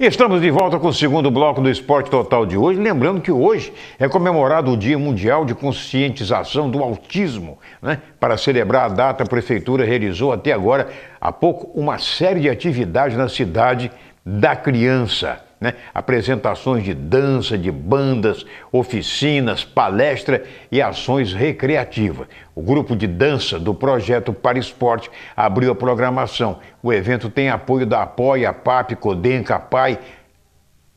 Estamos de volta com o segundo bloco do Esporte Total de hoje. Lembrando que hoje é comemorado o Dia Mundial de Conscientização do Autismo. Né? Para celebrar a data, a Prefeitura realizou até agora, há pouco, uma série de atividades na cidade da criança né? apresentações de dança, de bandas, oficinas, palestra e ações recreativas. O grupo de dança do projeto Para Esporte abriu a programação. O evento tem apoio da Apoia, PAP, Codenca, PAI,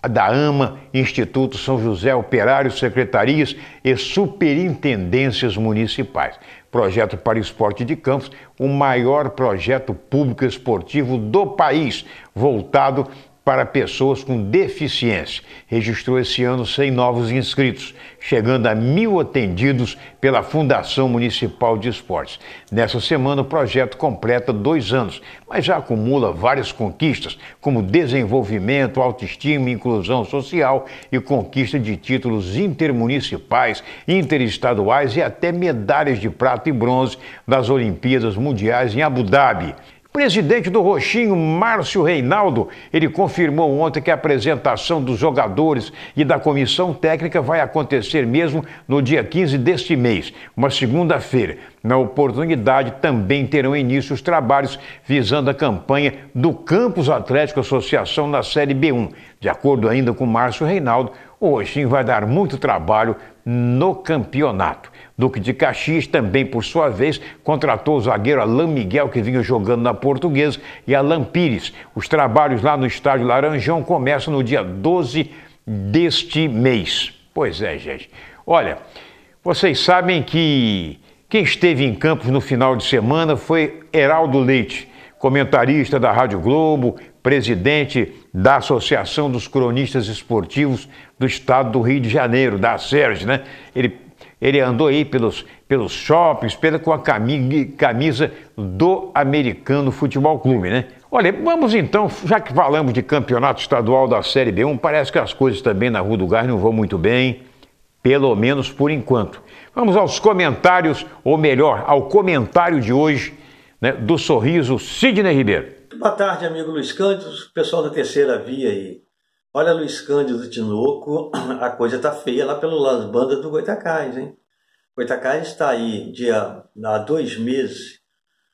da AMA, Instituto São José Operário, secretarias e superintendências municipais. Projeto para Esporte de Campos, o maior projeto público esportivo do país, voltado para pessoas com deficiência. Registrou esse ano 100 novos inscritos, chegando a mil atendidos pela Fundação Municipal de Esportes. Nessa semana, o projeto completa dois anos, mas já acumula várias conquistas, como desenvolvimento, autoestima, inclusão social e conquista de títulos intermunicipais, interestaduais e até medalhas de prata e bronze das Olimpíadas Mundiais em Abu Dhabi. Presidente do Roxinho, Márcio Reinaldo, ele confirmou ontem que a apresentação dos jogadores e da comissão técnica vai acontecer mesmo no dia 15 deste mês, uma segunda-feira. Na oportunidade, também terão início os trabalhos visando a campanha do Campus Atlético Associação na Série B1. De acordo ainda com Márcio Reinaldo, o Oxim vai dar muito trabalho no campeonato. Duque de Caxias também, por sua vez, contratou o zagueiro Alain Miguel, que vinha jogando na Portuguesa, e Alain Pires. Os trabalhos lá no estádio Laranjão começam no dia 12 deste mês. Pois é, gente. Olha, vocês sabem que quem esteve em Campos no final de semana foi Heraldo Leite, comentarista da Rádio Globo, presidente da Associação dos Cronistas Esportivos do Estado do Rio de Janeiro, da Sérgio, né? Ele, ele andou aí pelos, pelos shoppings, pela, com a camisa do Americano Futebol Clube, né? Olha, vamos então, já que falamos de campeonato estadual da Série B1, parece que as coisas também na Rua do Gás não vão muito bem, pelo menos por enquanto. Vamos aos comentários, ou melhor, ao comentário de hoje né, do sorriso Sidney Ribeiro. Boa tarde, amigo Luiz Cândido, pessoal da Terceira Via aí. Olha, Luiz Cândido Tinoco, a coisa tá feia lá pelas bandas do Goitacás, hein? Goitacás está aí dia, há dois meses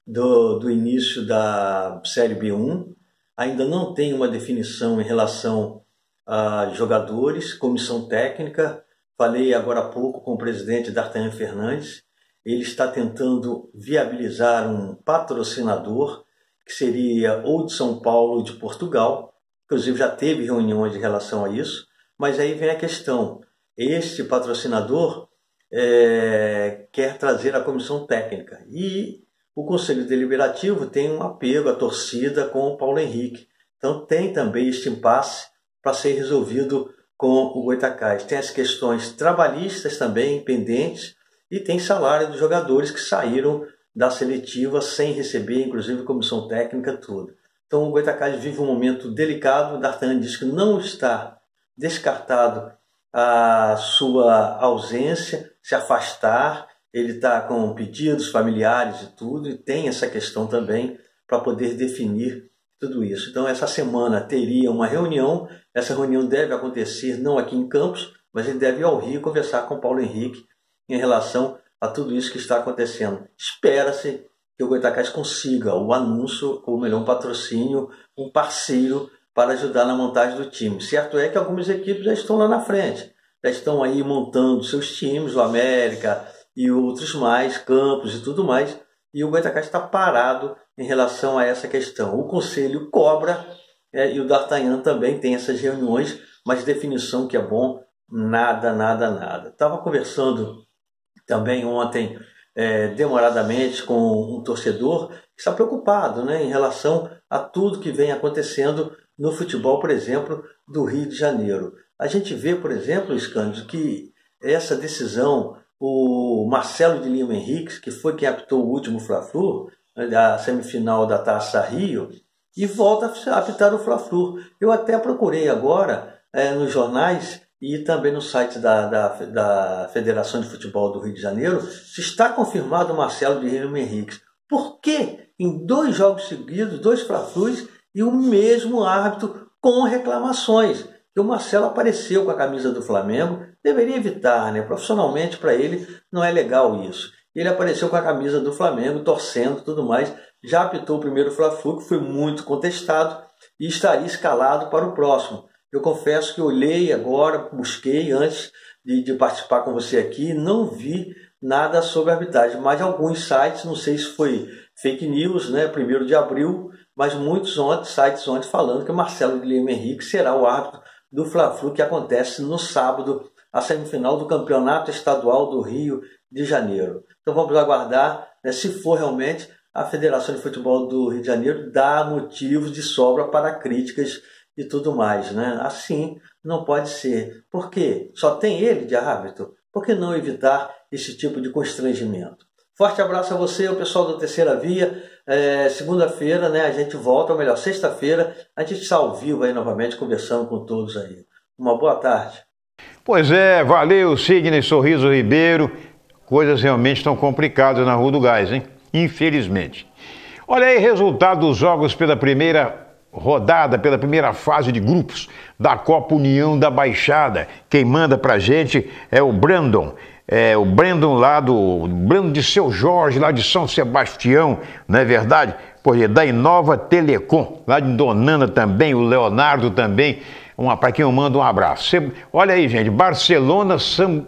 do, do início da Série B1. Ainda não tem uma definição em relação a jogadores, comissão técnica. Falei agora há pouco com o presidente D'Artagnan Fernandes. Ele está tentando viabilizar um patrocinador que seria ou de São Paulo ou de Portugal. Inclusive já teve reuniões em relação a isso, mas aí vem a questão: este patrocinador é, quer trazer a comissão técnica e o Conselho Deliberativo tem um apego à torcida com o Paulo Henrique. Então tem também este impasse para ser resolvido com o Goitacás. Tem as questões trabalhistas também pendentes e tem salário dos jogadores que saíram da seletiva sem receber, inclusive comissão técnica, tudo. Então o Goitacazes vive um momento delicado. O D'Artagnan diz que não está descartado a sua ausência, se afastar. Ele está com pedidos familiares e tudo, e tem essa questão também para poder definir tudo isso. Então essa semana teria uma reunião. Essa reunião deve acontecer não aqui em Campos, mas ele deve ir ao Rio conversar com Paulo Henrique em relação a tudo isso que está acontecendo. Espera-se que o Goitacás consiga o anúncio, ou melhor, um patrocínio, um parceiro para ajudar na montagem do time. Certo é que algumas equipes já estão lá na frente, já estão aí montando seus times, o América e outros mais, Campos e tudo mais, e o Goitacás está parado em relação a essa questão. O Conselho cobra é, e o D'Artagnan também tem essas reuniões, mas definição que é bom, nada, nada, nada. Estava conversando também ontem é, demoradamente com um torcedor que está preocupado né, em relação a tudo que vem acontecendo no futebol, por exemplo, do Rio de Janeiro. A gente vê, por exemplo, Scândio, que essa decisão, o Marcelo de Lima Henriques, que foi quem apitou o último Fla-Flu, da semifinal da Taça Rio, e volta a apitar o Fla-Flu. Eu até procurei agora é, nos jornais e também no site da, da, da, Federação de Futebol do Rio de Janeiro, se está confirmado o Marcelo de Henrique. Por que em dois jogos seguidos, dois fratus e o mesmo árbitro com reclamações? Que o Marcelo apareceu com a camisa do Flamengo, deveria evitar, né? Profissionalmente, para ele, não é legal isso. Ele apareceu com a camisa do Flamengo, torcendo tudo mais, já apitou o primeiro Fla-Flu, que foi muito contestado, e estaria escalado para o próximo. Eu confesso que olhei agora, busquei antes de, de participar com você aqui, não vi nada sobre arbitragem, mas alguns sites, não sei se foi fake news, né, primeiro de abril, mas muitos ontem, sites ontem falando que Marcelo Guilherme Henrique será o árbitro do Fla-Flu que acontece no sábado, a semifinal do Campeonato Estadual do Rio de Janeiro. Então vamos aguardar, né, se for realmente a Federação de Futebol do Rio de Janeiro dá motivos de sobra para críticas e tudo mais. Né? Assim não pode ser. Por quê? Só tem ele de árbitro? Por que não evitar esse tipo de constrangimento? Forte abraço a você, o pessoal da Terceira Via. É, Segunda-feira, né? A gente volta, ou melhor, sexta-feira, a gente está ao vivo aí novamente, conversando com todos aí. Uma boa tarde. Pois é, valeu, Signe Sorriso Ribeiro. Coisas realmente estão complicadas na Rua do Gás, hein? Infelizmente. Olha aí, resultado dos jogos pela primeira rodada pela primeira fase de grupos da Copa União da Baixada. Quem manda pra gente é o Brandon. É, o Brandon lá do Brandon de Seu Jorge, lá de São Sebastião, não é verdade? Pois é, da Inova Telecom, lá de Donana também, o Leonardo também, Uma para quem eu mando um abraço. Se, olha aí, gente, Barcelona Sam,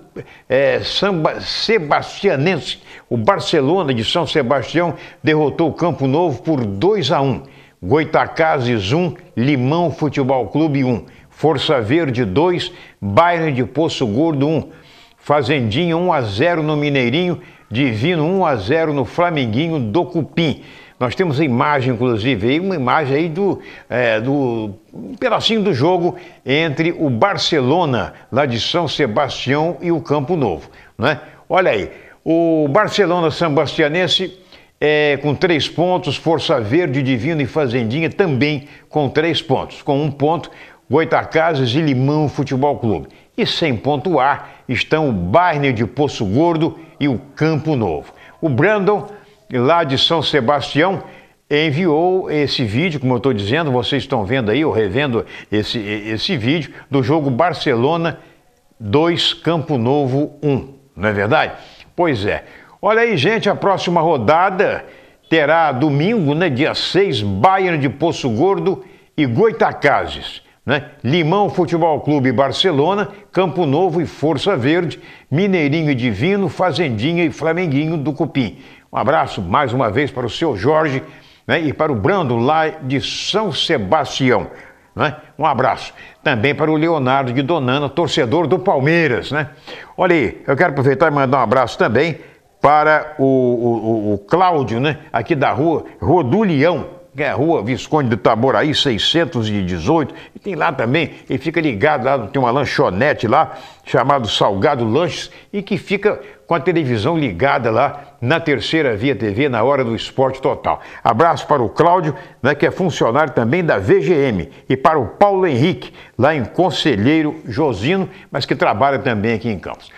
é, Samba Sebastianense. O Barcelona de São Sebastião derrotou o Campo Novo por 2 a 1. Um. Goitacazes 1, Limão Futebol Clube 1, Força Verde 2, Bairro de Poço Gordo 1, Fazendinha 1 a 0 no Mineirinho, Divino 1 a 0 no Flamenguinho do Cupim. Nós temos a imagem, inclusive, aí, uma imagem aí do, é, do um pedacinho do jogo entre o Barcelona, lá de São Sebastião, e o Campo Novo. Né? Olha aí, o Barcelona Sambastianense é, com três pontos, Força Verde, Divino e Fazendinha também com três pontos. Com um ponto, Goitacazes e Limão Futebol Clube. E sem pontuar estão o Barney de Poço Gordo e o Campo Novo. O Brandon, lá de São Sebastião, enviou esse vídeo, como eu estou dizendo, vocês estão vendo aí, ou revendo esse, esse vídeo, do jogo Barcelona 2, Campo Novo 1, não é verdade? Pois é, Olha aí, gente, a próxima rodada terá domingo, né, dia 6, Bayern de Poço Gordo e Goitacazes. Né? Limão Futebol Clube Barcelona, Campo Novo e Força Verde, Mineirinho e Divino, Fazendinha e Flamenguinho do Cupim. Um abraço mais uma vez para o seu Jorge né, e para o Brando lá de São Sebastião. Né? Um abraço. Também para o Leonardo de Donana, torcedor do Palmeiras. Né? Olha aí, eu quero aproveitar e mandar um abraço também para o, o, o, Cláudio, né? Aqui da rua Leão, Que é a rua Visconde do Taboraí, 618. E tem lá também, ele fica ligado lá, tem uma lanchonete lá, chamado Salgado Lanches, e que fica com a televisão ligada lá na terceira via TV, na hora do esporte total. Abraço para o Cláudio, né, que é funcionário também da VGM, e para o Paulo Henrique, lá em Conselheiro Josino, mas que trabalha também aqui em Campos.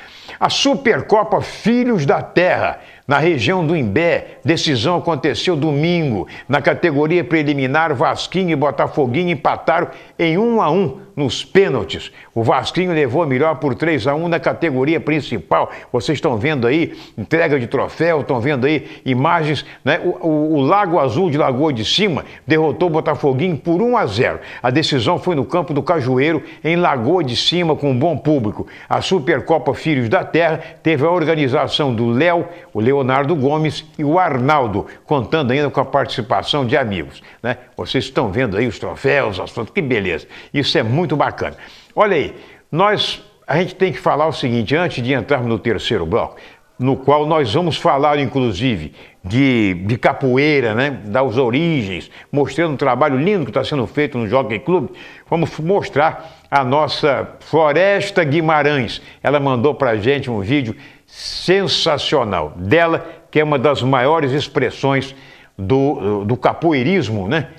A Supercopa Filhos da Terra, na região do Imbé, decisão aconteceu domingo. Na categoria preliminar, Vasquinho e Botafoguinho empataram em 1 a 1 nos pênaltis. O Vasquinho levou a melhor por 3 a 1 na categoria principal. Vocês estão vendo aí entrega de troféu, estão vendo aí imagens. Né? O, o, o, Lago Azul de Lagoa de Cima derrotou o Botafoguinho por 1 a 0. A decisão foi no campo do Cajueiro, em Lagoa de Cima, com um bom público. A Supercopa Filhos da Terra teve a organização do Léo, o Leonardo Gomes e o Arnaldo, contando ainda com a participação de amigos. Né? Vocês estão vendo aí os troféus, as fotos, que beleza. Isso é muito muito bacana. Olha aí, nós a gente tem que falar o seguinte antes de entrarmos no terceiro bloco, no qual nós vamos falar, inclusive, de, de capoeira, né? das origens, mostrando um trabalho lindo que está sendo feito no Jockey Club. Vamos mostrar a nossa Floresta Guimarães. Ela mandou para a gente um vídeo sensacional dela, que é uma das maiores expressões do, do capoeirismo, né?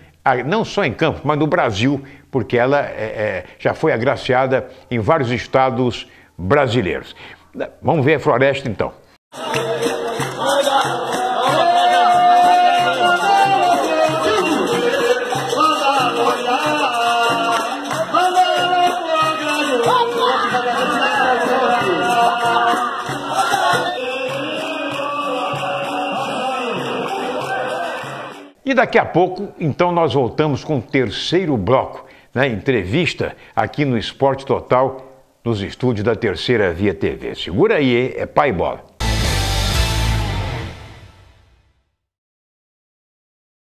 não só em Campos, mas no Brasil, porque ela é, é, já foi agraciada em vários estados brasileiros. Vamos ver a floresta então. E daqui a pouco, então, nós voltamos com o terceiro bloco, né? entrevista aqui no Esporte Total, nos estúdios da Terceira Via TV. Segura aí, é pai bola.